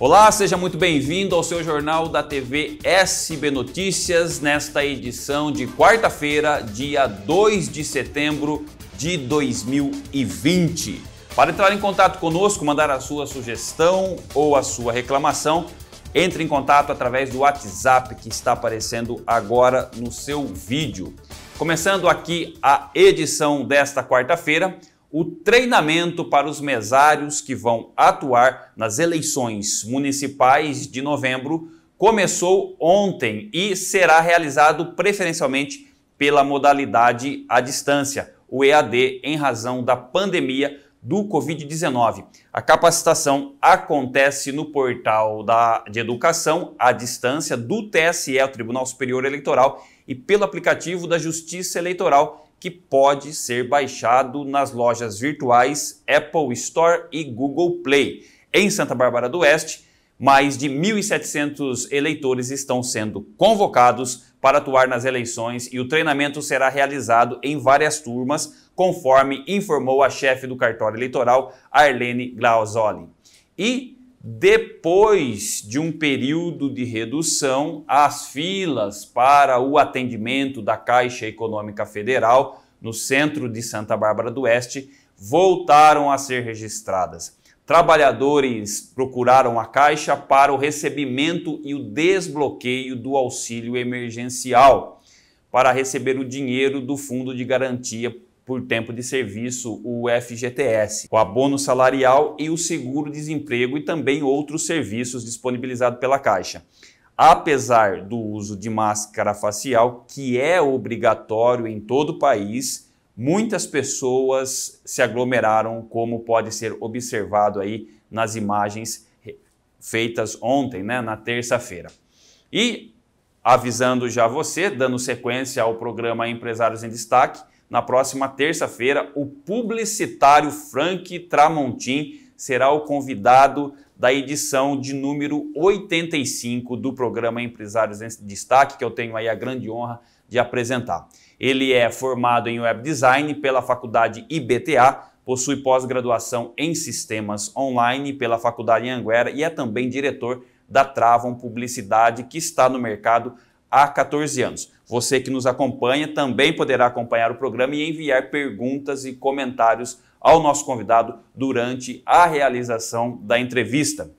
Olá, seja muito bem-vindo ao seu jornal da TV SB Notícias, nesta edição de quarta-feira, dia 2 de setembro de 2020. Para entrar em contato conosco, mandar a sua sugestão ou a sua reclamação, entre em contato através do WhatsApp que está aparecendo agora no seu vídeo. Começando aqui a edição desta quarta-feira, o treinamento para os mesários que vão atuar nas eleições municipais de novembro começou ontem e será realizado preferencialmente pela modalidade à distância, o EAD, em razão da pandemia do Covid-19. A capacitação acontece no portal da, de educação à distância do TSE, o Tribunal Superior Eleitoral, e pelo aplicativo da Justiça Eleitoral, que pode ser baixado nas lojas virtuais Apple Store e Google Play. Em Santa Bárbara do Oeste, mais de 1.700 eleitores estão sendo convocados para atuar nas eleições e o treinamento será realizado em várias turmas, conforme informou a chefe do cartório eleitoral, Arlene Glauzoli. E depois de um período de redução, as filas para o atendimento da Caixa Econômica Federal no centro de Santa Bárbara do Oeste voltaram a ser registradas. Trabalhadores procuraram a Caixa para o recebimento e o desbloqueio do auxílio emergencial para receber o dinheiro do Fundo de Garantia por tempo de serviço, o FGTS, o abono salarial e o seguro-desemprego e também outros serviços disponibilizados pela Caixa. Apesar do uso de máscara facial, que é obrigatório em todo o país, muitas pessoas se aglomeraram, como pode ser observado aí nas imagens feitas ontem, né, na terça-feira. E avisando já você, dando sequência ao programa Empresários em Destaque, na próxima terça-feira, o publicitário Frank Tramontin será o convidado da edição de número 85 do programa Empresários em Destaque, que eu tenho aí a grande honra de apresentar. Ele é formado em web design pela Faculdade IBTA, possui pós-graduação em sistemas online pela Faculdade Anguera e é também diretor da Travon Publicidade, que está no mercado a 14 anos. Você que nos acompanha também poderá acompanhar o programa e enviar perguntas e comentários ao nosso convidado durante a realização da entrevista.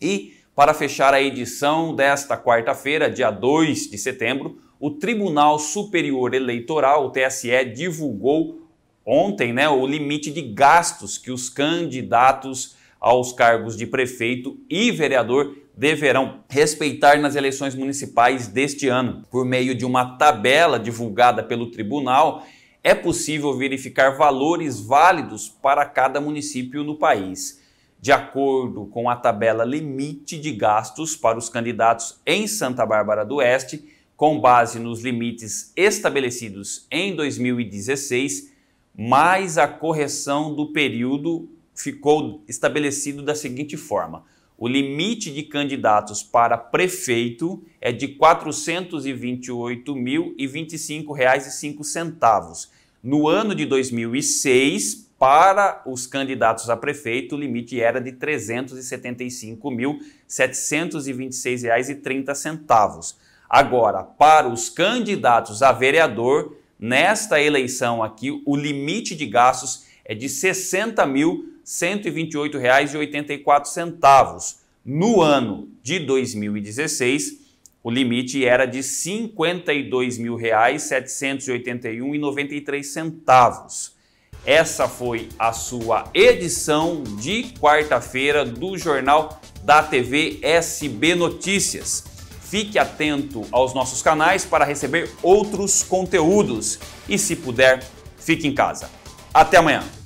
E para fechar a edição desta quarta-feira, dia 2 de setembro, o Tribunal Superior Eleitoral, o TSE, divulgou ontem né, o limite de gastos que os candidatos aos cargos de prefeito e vereador deverão respeitar nas eleições municipais deste ano. Por meio de uma tabela divulgada pelo tribunal, é possível verificar valores válidos para cada município no país. De acordo com a tabela limite de gastos para os candidatos em Santa Bárbara do Oeste, com base nos limites estabelecidos em 2016, mais a correção do período ficou estabelecido da seguinte forma: o limite de candidatos para prefeito é de R$ 428.025,05. No ano de 2006, para os candidatos a prefeito, o limite era de R$ 375.726,30. Agora, para os candidatos a vereador, nesta eleição aqui, o limite de gastos é de R$ 60.000. mil 128,84. No ano de 2016, o limite era de R$ 52.781,93. Essa foi a sua edição de quarta-feira do Jornal da TV SB Notícias. Fique atento aos nossos canais para receber outros conteúdos e, se puder, fique em casa. Até amanhã!